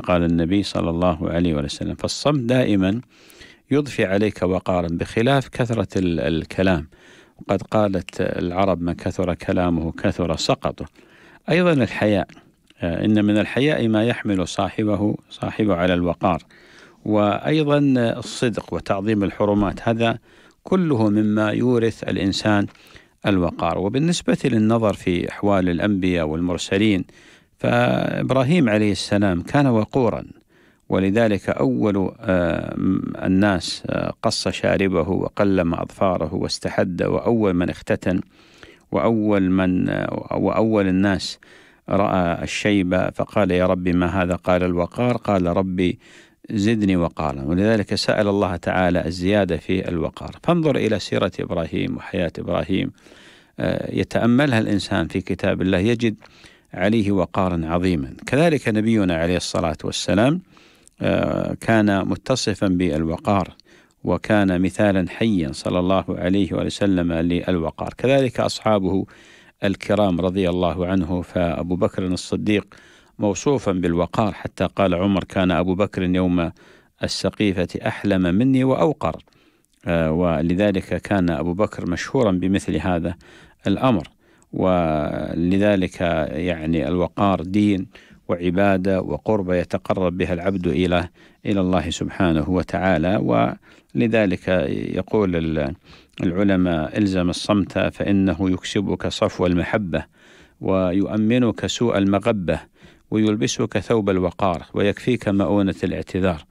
قال النبي صلى الله عليه وسلم فالصمت دائما يضفي عليك وقارا بخلاف كثرة الكلام وقد قالت العرب من كثر كلامه كثر سقطه أيضا الحياء آه، إن من الحياء ما يحمل صاحبه صاحبه على الوقار وأيضا الصدق وتعظيم الحرمات هذا كله مما يورث الإنسان الوقار وبالنسبة للنظر في أحوال الأنبياء والمرسلين فابراهيم عليه السلام كان وقورا ولذلك اول آه، الناس آه، قص شاربه وقلم اظفاره واستحد واول من اختتن واول من آه، واول الناس راى الشيبه فقال يا ربي ما هذا قال الوقار قال ربي زدني وقارا ولذلك سأل الله تعالى الزيادة في الوقار فانظر إلى سيرة إبراهيم وحياة إبراهيم يتأملها الإنسان في كتاب الله يجد عليه وقارا عظيما كذلك نبينا عليه الصلاة والسلام آه، كان متصفا بالوقار وكان مثالا حيا صلى الله عليه وسلم للوقار كذلك أصحابه الكرام رضي الله عنه فأبو بكر الصديق موصوفا بالوقار حتى قال عمر كان أبو بكر يوم السقيفة أحلم مني وأوقر آه، ولذلك كان أبو بكر مشهورا بمثل هذا الأمر ولذلك يعني الوقار دين وعبادة وقربة يتقرب بها العبد إلى إلى الله سبحانه وتعالى ولذلك يقول العلماء الزم الصمت فإنه يكسبك صفو المحبة ويؤمنك سوء المغبة ويلبسك ثوب الوقار ويكفيك مؤونة الاعتذار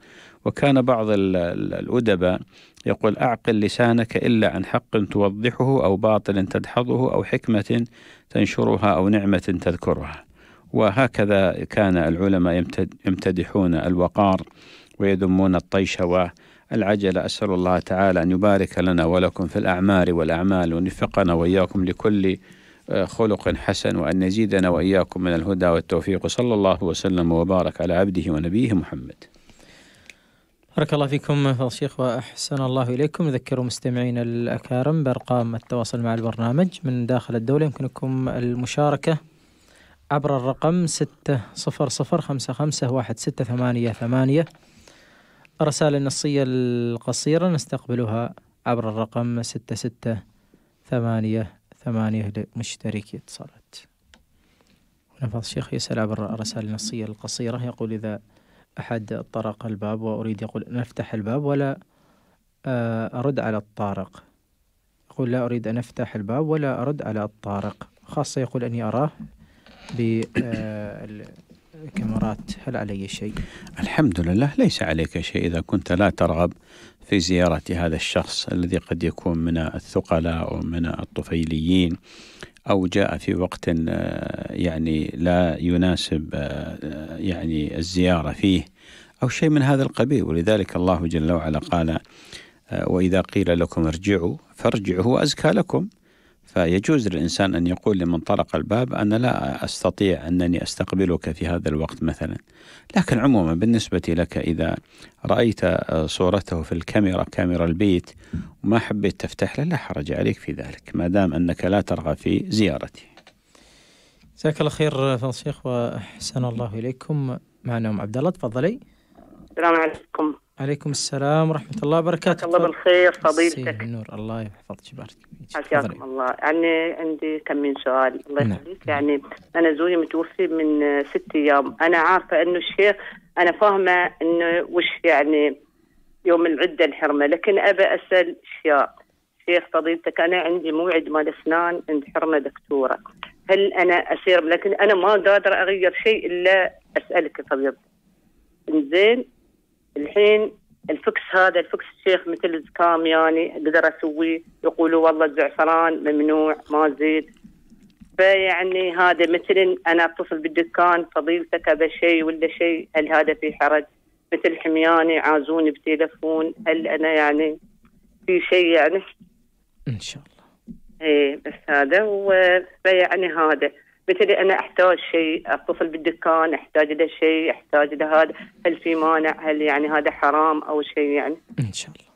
وكان بعض الأدباء يقول أعقل لسانك إلا عن حق توضحه أو باطل تدحضه أو حكمة تنشرها أو نعمة تذكرها وهكذا كان العلماء يمتدحون الوقار ويذمون الطيش والعجلة أسأل الله تعالى أن يبارك لنا ولكم في الأعمار والأعمال ونفقنا وإياكم لكل آه، خلق حسن وأن يزيدنا وإياكم من الهدى والتوفيق صلى الله وسلم وبارك على عبده ونبيه محمد بارك الله فيكم فضل الشيخ وأحسن الله إليكم نذكر مستمعين الأكارم بأرقام التواصل مع البرنامج من داخل الدولة يمكنكم المشاركة عبر الرقم ستة صفر صفر خمسة خمسة واحد ستة ثمانية ثمانية الرسالة النصية القصيرة نستقبلها عبر الرقم ستة ستة ثمانية ثمانية لمشتركي اتصالات هنا فضل الشيخ يسأل عبر الرسالة النصية القصيرة يقول إذا أحد طرق الباب وأريد يقول أن أفتح الباب ولا آه، أرد على الطارق يقول لا أريد أن أفتح الباب ولا أرد على الطارق خاصة يقول أني أراه بالكاميرات آه، هل علي شيء؟ الحمد لله ليس عليك شيء إذا كنت لا ترغب في زيارة هذا الشخص الذي قد يكون من الثقلاء ومن الطفيليين أو جاء في وقت آه، يعني لا يناسب آه، آه، يعني الزيارة فيه أو شيء من هذا القبيل ولذلك الله جل وعلا قال وإذا قيل لكم ارجعوا فارجعوا هو أزكى لكم فيجوز للإنسان أن يقول لمن طرق الباب أنا لا أستطيع أنني أستقبلك في هذا الوقت مثلا لكن عموما بالنسبة لك إذا رأيت صورته في الكاميرا كاميرا البيت وما حبيت تفتح له لا حرج عليك في ذلك ما دام أنك لا ترغب في زيارته جزاك الله خير فضل وأحسن الله إليكم معنا أم عبد الله تفضلي السلام عليكم عليكم السلام ورحمة الله وبركاته الله بالخير فضيلتك النور الله يحفظك ويبارك حياكم الله يعني عندي كم من سؤال الله نعم. يخليك يعني أنا زوجي متوفي من ست أيام أنا عارفة إنه الشيخ أنا فاهمة إنه وش يعني يوم العدة الحرمة لكن أبى أسأل أشياء شيخ فضيلتك أنا عندي موعد مال أسنان عند حرمة دكتورة هل أنا أسير لكن أنا ما قادرة أغير شيء إلا أسألك فضيلتك زين الحين الفكس هذا الفكس الشيخ مثل الزكام يعني اقدر اسويه يقولوا والله الزعفران ممنوع ما زيد فيعني هذا مثل انا اتصل بالدكان فضيلتك كذا شيء ولا شيء هل هذا في حرج؟ مثل حمياني عازوني بتليفون هل انا يعني في شيء يعني؟ ان شاء الله. ايه بس هذا ويعني هذا مثلي انا احتاج شيء اتصل بالدكان احتاج له شيء احتاج له هذا هل في مانع هل يعني هذا حرام او شيء يعني ان شاء الله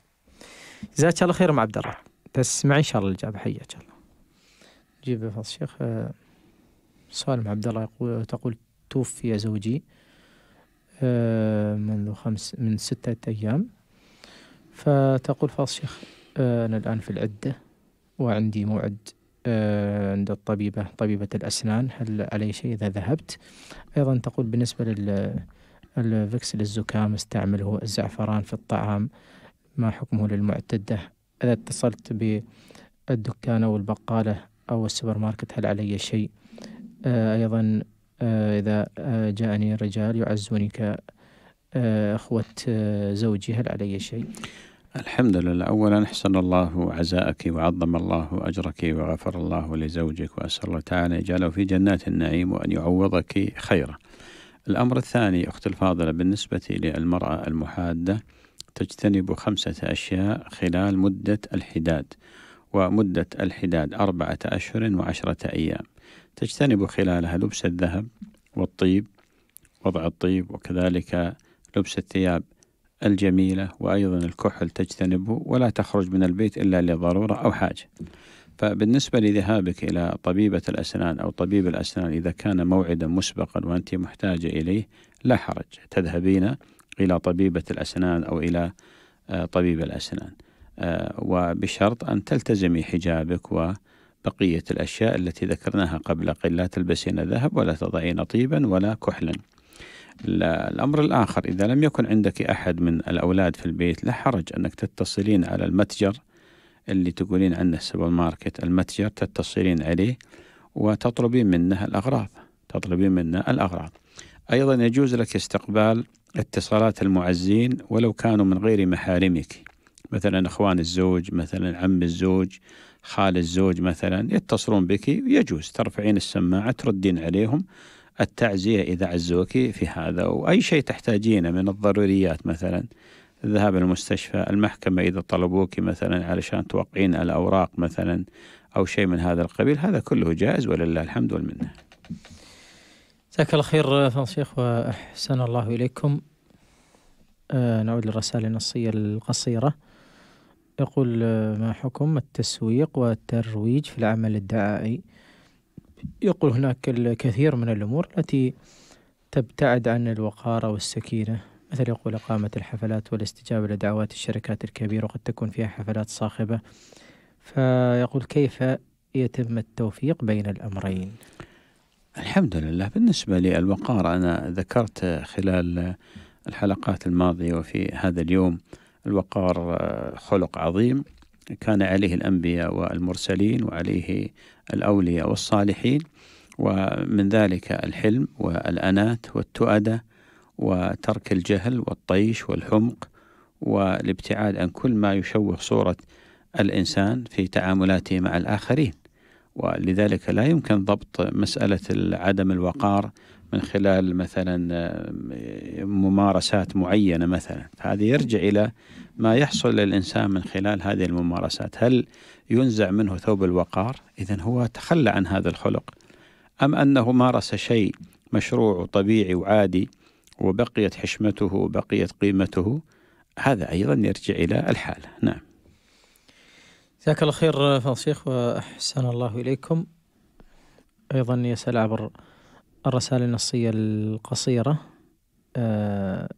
جزاك الله خير ام عبد الله تسمعي ان شاء الله الاجابه حياك الله جيب فضل الشيخ آه، سؤال ام عبد الله يقول تقول توفي زوجي آه، منذ خمس من ستة أيام فتقول فاص شيخ آه، أنا الآن في العدة وعندي موعد آه، عند الطبيبة طبيبة الأسنان هل علي شيء إذا ذهبت أيضا تقول بالنسبة للفكس للزكام استعمله الزعفران في الطعام ما حكمه للمعتدة إذا اتصلت بالدكان أو البقالة أو السوبر ماركت هل علي شيء آه، أيضا آه، إذا جاءني رجال يعزوني كأخوة زوجي هل علي شيء الحمد لله أولا أحسن الله عزاءك وعظم الله أجرك وغفر الله لزوجك وأسأل الله تعالى يجعله في جنات النعيم وأن يعوضك خيرا الأمر الثاني أخت الفاضلة بالنسبة للمرأة المحادة تجتنب خمسة أشياء خلال مدة الحداد ومدة الحداد أربعة أشهر وعشرة أيام تجتنب خلالها لبس الذهب والطيب وضع الطيب وكذلك لبس الثياب الجميلة وأيضا الكحل تجتنبه ولا تخرج من البيت إلا لضرورة أو حاجة فبالنسبة لذهابك إلى طبيبة الأسنان أو طبيب الأسنان إذا كان موعدا مسبقا وأنت محتاجة إليه لا حرج تذهبين إلى طبيبة الأسنان أو إلى آه، طبيب الأسنان آه، وبشرط أن تلتزمي حجابك وبقية الأشياء التي ذكرناها قبل قليل لا تلبسين ذهب ولا تضعين طيبا ولا كحلا الأمر الآخر إذا لم يكن عندك أحد من الأولاد في البيت لا حرج أنك تتصلين على المتجر اللي تقولين عنه السوبر ماركت المتجر تتصلين عليه وتطلبين منه الأغراض تطلبين منه الأغراض أيضا يجوز لك استقبال اتصالات المعزين ولو كانوا من غير محارمك مثلا أخوان الزوج مثلا عم الزوج خال الزوج مثلا يتصلون بك يجوز ترفعين السماعة تردين عليهم التعزية إذا عزوك في هذا وأي شيء تحتاجينه من الضروريات مثلا الذهاب المستشفى المحكمة إذا طلبوك مثلا علشان توقعين الأوراق مثلا أو شيء من هذا القبيل هذا كله جائز ولله الحمد والمنة جزاك الله خير فضل وأحسن الله إليكم آه نعود للرسائل النصية القصيرة يقول آه، ما حكم التسويق والترويج في العمل الدعائي يقول هناك الكثير من الأمور التي تبتعد عن الوقار والسكينة مثل يقول إقامة الحفلات والاستجابة لدعوات الشركات الكبيرة وقد تكون فيها حفلات صاخبة فيقول كيف يتم التوفيق بين الأمرين الحمد لله بالنسبة للوقار أنا ذكرت خلال الحلقات الماضية وفي هذا اليوم الوقار خلق عظيم كان عليه الأنبياء والمرسلين وعليه الأولياء والصالحين ومن ذلك الحلم والأنات والتؤدة وترك الجهل والطيش والحمق والابتعاد عن كل ما يشوه صورة الإنسان في تعاملاته مع الآخرين ولذلك لا يمكن ضبط مسألة عدم الوقار من خلال مثلا آه، ممارسات معينة مثلا هذا يرجع إلى ما يحصل للإنسان من خلال هذه الممارسات هل ينزع منه ثوب الوقار إذا هو تخلى عن هذا الخلق أم أنه مارس شيء مشروع وطبيعي وعادي وبقيت حشمته وبقيت قيمته هذا أيضا يرجع إلى الحالة نعم جزاك الله خير فضل شيخ وأحسن الله إليكم أيضا يسأل عبر الرسالة النصية القصيرة أه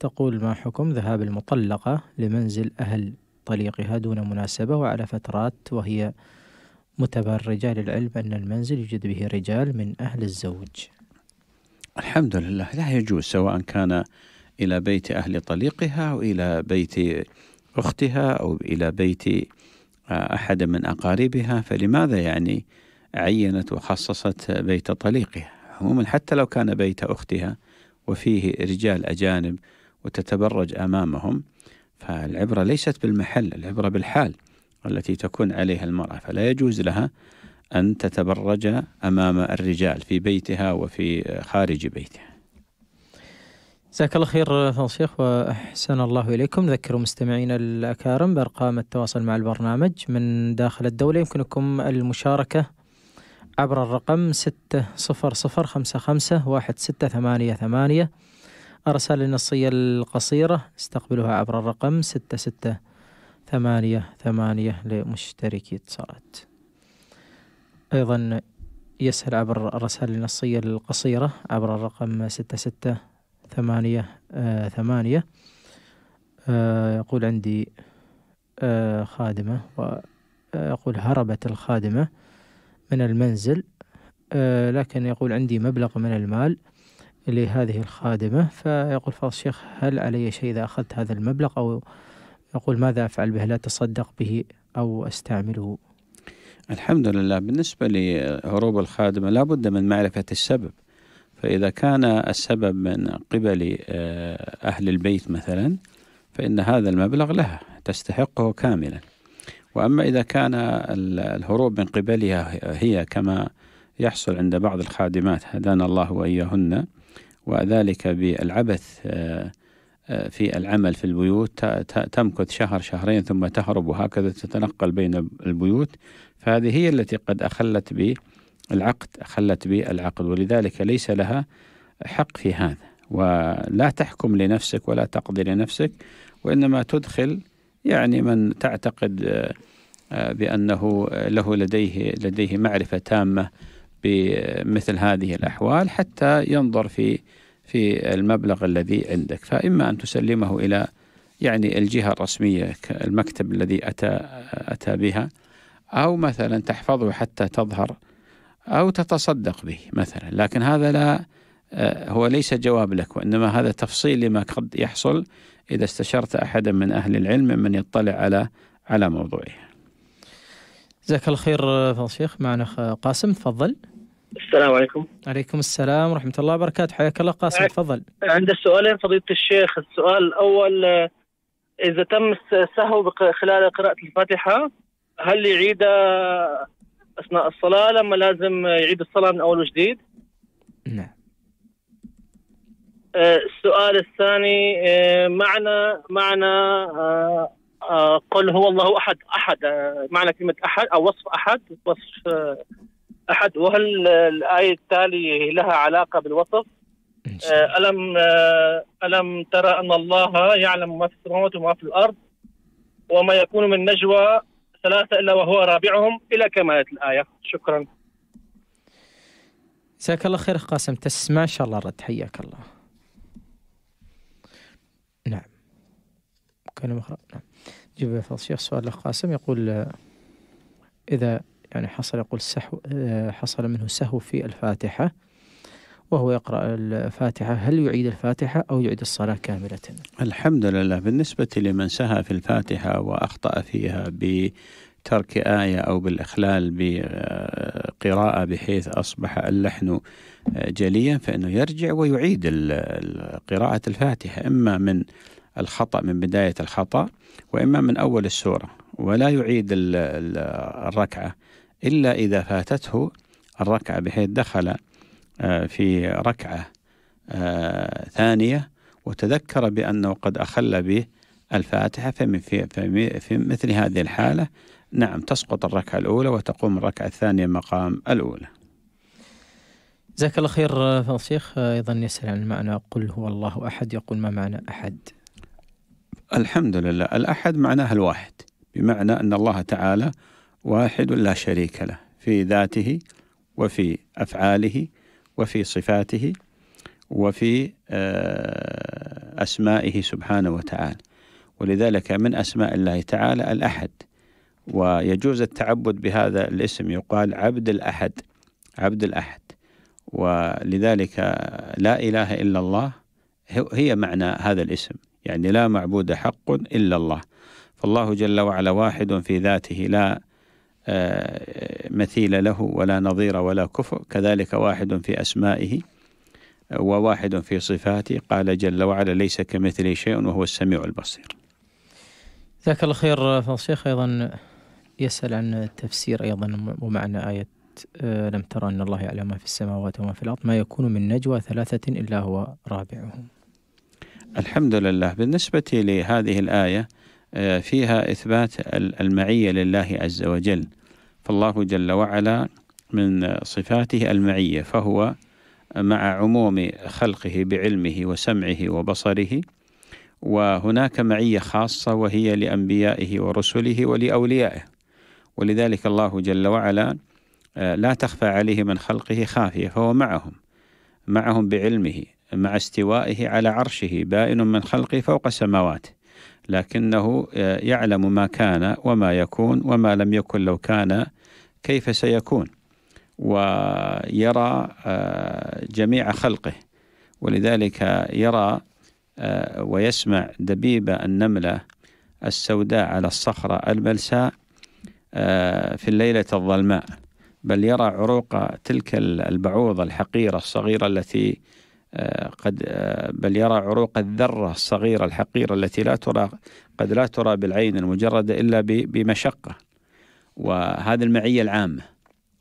تقول ما حكم ذهاب المطلقة لمنزل أهل طليقها دون مناسبة وعلى فترات وهي متبرجة للعلم أن المنزل يوجد به رجال من أهل الزوج الحمد لله لا يجوز سواء كان إلى بيت أهل طليقها أو إلى بيت أختها أو إلى بيت آه، أحد من أقاربها فلماذا يعني عينت وخصصت بيت طليقها عموما حتى لو كان بيت أختها وفيه رجال أجانب وتتبرج أمامهم فالعبرة ليست بالمحل العبرة بالحال التي تكون عليها المرأة فلا يجوز لها أن تتبرج أمام الرجال في بيتها وفي خارج بيتها جزاك الله خير الشيخ وأحسن الله إليكم ذكروا مستمعينا الأكارم بأرقام التواصل مع البرنامج من داخل الدولة يمكنكم المشاركة عبر الرقم ستة صفر صفر خمسة خمسة واحد ستة ثمانية ثمانية أرسال النصية القصيرة استقبلوها عبر الرقم ستة ستة ثمانية ثمانية لمشتركي اتصالات أيضا يسهل عبر الرسالة النصية القصيرة عبر الرقم ستة ستة ثمانية ثمانية آه، يقول عندي آه، خادمة ويقول آه، هربت الخادمة من المنزل آه، لكن يقول عندي مبلغ من المال لهذه الخادمة فيقول فاضل الشيخ هل علي شيء إذا أخذت هذا المبلغ أو يقول ماذا أفعل به لا أتصدق به أو أستعمله الحمد لله بالنسبة لهروب الخادمة لا بد من معرفة السبب فإذا كان السبب من قبل آه، أهل البيت مثلا فإن هذا المبلغ لها تستحقه كاملا وأما إذا كان الهروب من قبلها هي كما يحصل عند بعض الخادمات هدانا الله وإياهن وذلك بالعبث آه، آه، في العمل في البيوت تمكث شهر شهرين ثم تهرب وهكذا تتنقل بين البيوت فهذه هي التي قد أخلت بالعقد أخلت بالعقد ولذلك ليس لها حق في هذا ولا تحكم لنفسك ولا تقضي لنفسك وإنما تدخل يعني من تعتقد آه، آه، بأنه آه، له لديه لديه معرفة تامة بمثل هذه الأحوال حتى ينظر في في المبلغ الذي عندك فإما أن تسلمه إلى يعني الجهة الرسمية المكتب الذي أتى أتى بها أو مثلا تحفظه حتى تظهر أو تتصدق به مثلا لكن هذا لا آه، هو ليس جواب لك وإنما هذا تفصيل لما قد يحصل إذا استشرت أحدا من أهل العلم من يطلع على على موضوعه جزاك الله خير شيخ معنا قاسم تفضل السلام عليكم عليكم السلام ورحمة الله وبركاته حياك الله قاسم تفضل عند السؤالين فضيلة الشيخ السؤال الأول آه، إذا تم السهو خلال قراءة الفاتحة هل يعيد أثناء الصلاة لما لازم يعيد الصلاة من أول وجديد؟ نعم آه، السؤال الثاني معنى آه، معنى آه، قل هو الله احد احد معنى كلمه احد او وصف احد وصف احد وهل الايه التاليه لها علاقه بالوصف؟ الم الم ترى ان الله يعلم ما في السماوات وما في الارض وما يكون من نجوى ثلاثه الا وهو رابعهم الى كماله آية الايه شكرا. جزاك الله خير قاسم تس ما شاء الله رد حياك الله. كلمة أخرى نعم جيب فضل الشيخ سؤال الأخ قاسم يقول إذا يعني حصل يقول سحو آه، حصل منه سهو في الفاتحة وهو يقرأ الفاتحة هل يعيد الفاتحة أو يعيد الصلاة كاملة الحمد لله بالنسبة لمن سهى في الفاتحة وأخطأ فيها بترك آية أو بالإخلال بقراءة آه، بحيث أصبح اللحن آه، جليا فإنه يرجع ويعيد قراءة الفاتحة إما من الخطأ من بداية الخطأ وإما من أول السورة ولا يعيد الركعة إلا إذا فاتته الركعة بحيث دخل آه، في ركعة آه، ثانية وتذكر بأنه قد أخل به الفاتحة فمن في, في مثل هذه الحالة نعم تسقط الركعة الأولى وتقوم الركعة الثانية مقام الأولى جزاك الله خير آه، فضل الشيخ أيضا يسأل عن معنى قل هو الله أحد يقول ما معنى أحد الحمد لله الأحد معناها الواحد بمعنى أن الله تعالى واحد لا شريك له في ذاته وفي أفعاله وفي صفاته وفي آه، أسمائه سبحانه وتعالى ولذلك من أسماء الله تعالى الأحد ويجوز التعبد بهذا الاسم يقال عبد الأحد عبد الأحد ولذلك لا إله إلا الله هي معنى هذا الاسم يعني لا معبود حق إلا الله فالله جل وعلا واحد في ذاته لا آه، مثيل له ولا نظير ولا كفء كذلك واحد في أسمائه آه، وواحد في صفاته قال جل وعلا ليس كمثله شيء وهو السميع البصير جزاك الله خير آه، أيضا يسأل عن التفسير أيضا ومعنى آية لم ترى أن الله يعلم ما في السماوات وما في الأرض ما يكون من نجوى ثلاثة إلا هو رابعهم الحمد لله بالنسبة لهذه الآية آه، فيها إثبات المعية لله عز وجل فالله جل وعلا من صفاته المعية فهو مع عموم خلقه بعلمه وسمعه وبصره وهناك معية خاصة وهي لأنبيائه ورسله ولأوليائه ولذلك الله جل وعلا آه، لا تخفى عليه من خلقه خافية فهو معهم معهم بعلمه مع استوائه على عرشه بائن من خلقه فوق السماوات لكنه آه، يعلم ما كان وما يكون وما لم يكن لو كان كيف سيكون ويرى آه، جميع خلقه ولذلك يرى آه، ويسمع دبيب النملة السوداء على الصخرة البلساء في الليلة الظلماء بل يرى عروق تلك البعوضة الحقيرة الصغيرة التي آه، قد آه، بل يرى عروق الذرة الصغيرة الحقيرة التي لا ترى قد لا ترى بالعين المجردة إلا بمشقة وهذه المعية العامة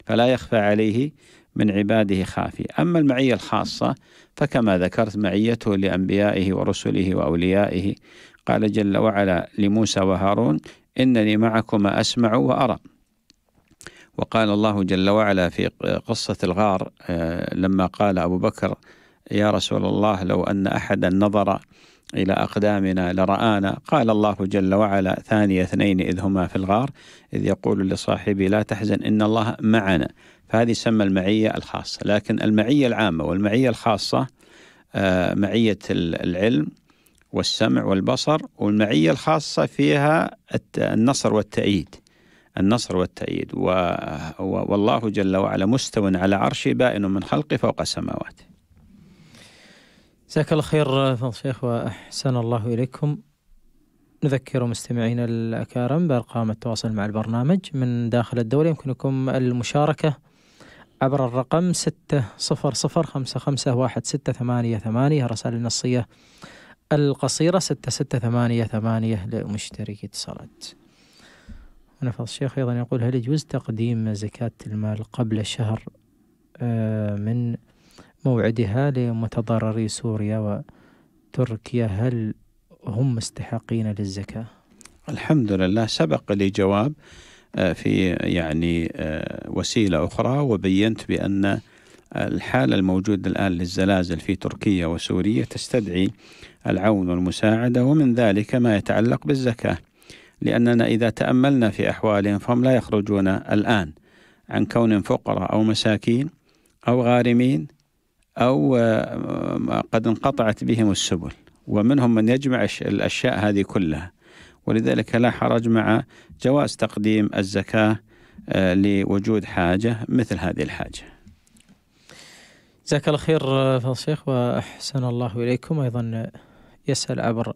فلا يخفى عليه من عباده خافي أما المعية الخاصة فكما ذكرت معيته لأنبيائه ورسله وأوليائه قال جل وعلا لموسى وهارون إنني معكما أسمع وأرى وقال الله جل وعلا في قصة الغار آه، لما قال أبو بكر يا رسول الله لو أن أحدا نظر إلى أقدامنا لرآنا قال الله جل وعلا ثاني اثنين إذ هما في الغار إذ يقول لصاحبي لا تحزن إن الله معنا فهذه سمى المعية الخاصة لكن المعية العامة والمعية الخاصة آه، معية العلم والسمع والبصر والمعية الخاصة فيها النصر والتأييد النصر والتأييد والله جل وعلا مستو على عرشه بائن من خلقه فوق السماوات جزاك الله خير فضل الشيخ وأحسن الله إليكم نذكر مستمعينا الأكارم بأرقام التواصل مع البرنامج من داخل الدولة يمكنكم المشاركة عبر الرقم ستة صفر صفر خمسة خمسة واحد ستة ثمانية ثمانية الرسائل النصية القصيرة ستة ستة ثمانية ثمانية لمشتركي اتصالات ونفض الشيخ أيضا يقول هل يجوز تقديم زكاة المال قبل شهر آه، من موعدها لمتضرري سوريا وتركيا هل هم مستحقين للزكاة؟ الحمد لله سبق لي جواب آه، في يعني آه، وسيلة أخرى وبينت بأن آه، الحالة الموجودة الآن للزلازل في تركيا وسوريا تستدعي العون والمساعدة ومن ذلك ما يتعلق بالزكاة لأننا إذا تأملنا في أحوالهم فهم لا يخرجون الآن عن كون فقراء أو مساكين أو غارمين أو آه، آه، قد انقطعت بهم السبل ومنهم من يجمع الأشياء هذه كلها ولذلك لا حرج مع جواز تقديم الزكاة آه، لوجود حاجة مثل هذه الحاجة جزاك الله خير الشيخ وأحسن الله إليكم أيضا يسأل عبر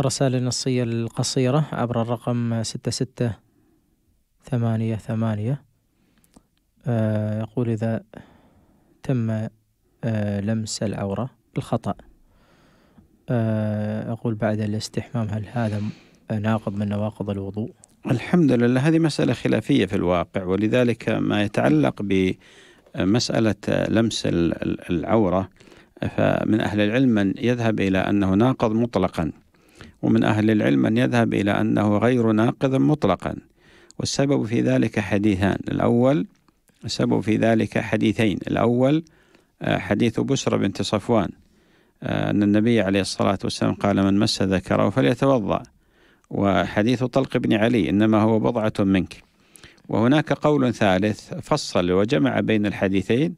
رسالة نصية القصيرة عبر الرقم ستة ستة ثمانية ثمانية يقول إذا تم آه، لمس العورة بالخطأ آه، أقول بعد الاستحمام هل هذا ناقض من نواقض الوضوء الحمد لله هذه مسألة خلافية في الواقع ولذلك ما يتعلق بمسألة لمس العورة فمن أهل العلم من يذهب إلى أنه ناقض مطلقا ومن أهل العلم من يذهب إلى أنه غير ناقض مطلقا والسبب في ذلك حديثان الأول السبب في ذلك حديثين الأول حديث بشرى بنت صفوان أن النبي عليه الصلاة والسلام قال من مس ذكره فليتوضأ وحديث طلق بن علي إنما هو بضعة منك وهناك قول ثالث فصل وجمع بين الحديثين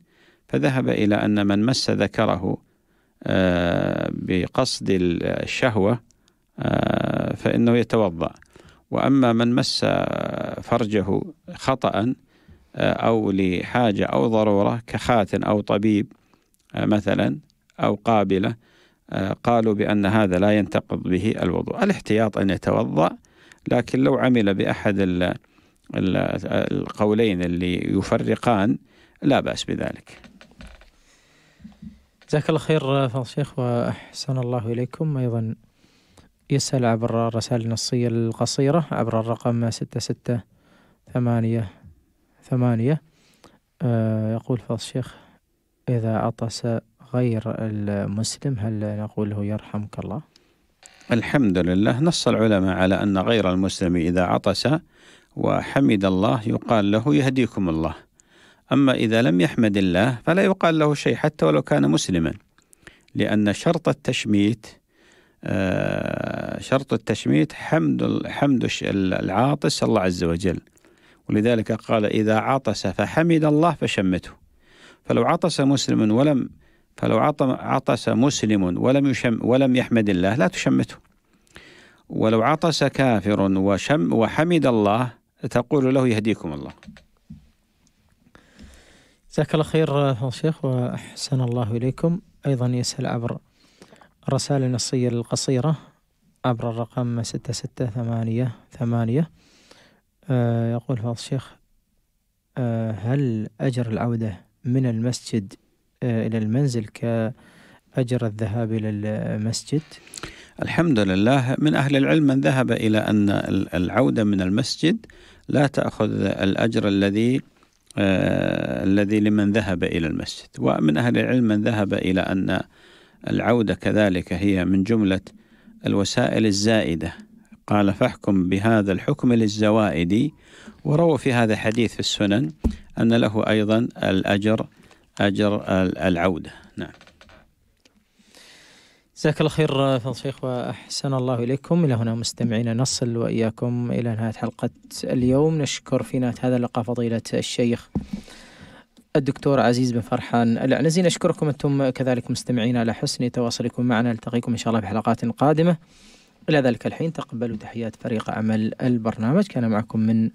فذهب إلى أن من مس ذكره آه، بقصد الشهوة آه، فإنه يتوضأ وأما من مس فرجه خطأ آه، أو لحاجة أو ضرورة كخاتن أو طبيب آه، مثلا أو قابلة آه، قالوا بأن هذا لا ينتقض به الوضوء الاحتياط أن يتوضأ لكن لو عمل بأحد القولين اللي يفرقان لا بأس بذلك جزاك الله خير فضل الشيخ وأحسن الله إليكم أيضا يسأل عبر الرسائل النصية القصيرة عبر الرقم 668 ثمانية آه، يقول فضل الشيخ إذا عطس غير المسلم هل نقول له يرحمك الله الحمد لله نص العلماء على أن غير المسلم إذا عطس وحمد الله يقال له يهديكم الله أما إذا لم يحمد الله فلا يقال له شيء حتى ولو كان مسلما لأن شرط التشميت آه، شرط التشميت حمد حمد العاطس الله عز وجل ولذلك قال إذا عطس فحمد الله فشمته فلو عطس مسلم ولم فلو عطس مسلم ولم يشم ولم يحمد الله لا تشمته ولو عطس كافر وشم وحمد الله تقول له يهديكم الله جزاك الله خير شيخ وأحسن الله إليكم أيضا يسأل عبر الرسالة النصية القصيرة عبر الرقم ستة ستة ثمانية ثمانية آه، يقول فاضل الشيخ آه، هل أجر العودة من المسجد آه، إلى المنزل كأجر الذهاب إلى المسجد؟ الحمد لله من أهل العلم من ذهب إلى أن العودة من المسجد لا تأخذ الأجر الذي آه الذي لمن ذهب إلى المسجد ومن أهل العلم من ذهب إلى أن العودة كذلك هي من جملة الوسائل الزائدة قال فاحكم بهذا الحكم للزوائد وروى في هذا حديث في السنن أن له أيضا الأجر أجر العودة نعم جزاك الله خير فضل الشيخ وأحسن الله إليكم إلى هنا مستمعينا نصل وإياكم إلى نهاية حلقة اليوم نشكر في نهاية هذا اللقاء فضيلة الشيخ الدكتور عزيز بن فرحان العنزي نشكركم أنتم كذلك مستمعين على حسن تواصلكم معنا نلتقيكم إن شاء الله في حلقات قادمة إلى ذلك الحين تقبلوا تحيات فريق عمل البرنامج كان معكم من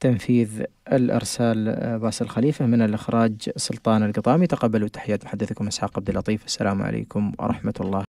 تنفيذ الأرسال آه، باسل خليفة من الإخراج سلطان القطامي تقبلوا تحيات محدثكم إسحاق عبد اللطيف السلام عليكم ورحمة الله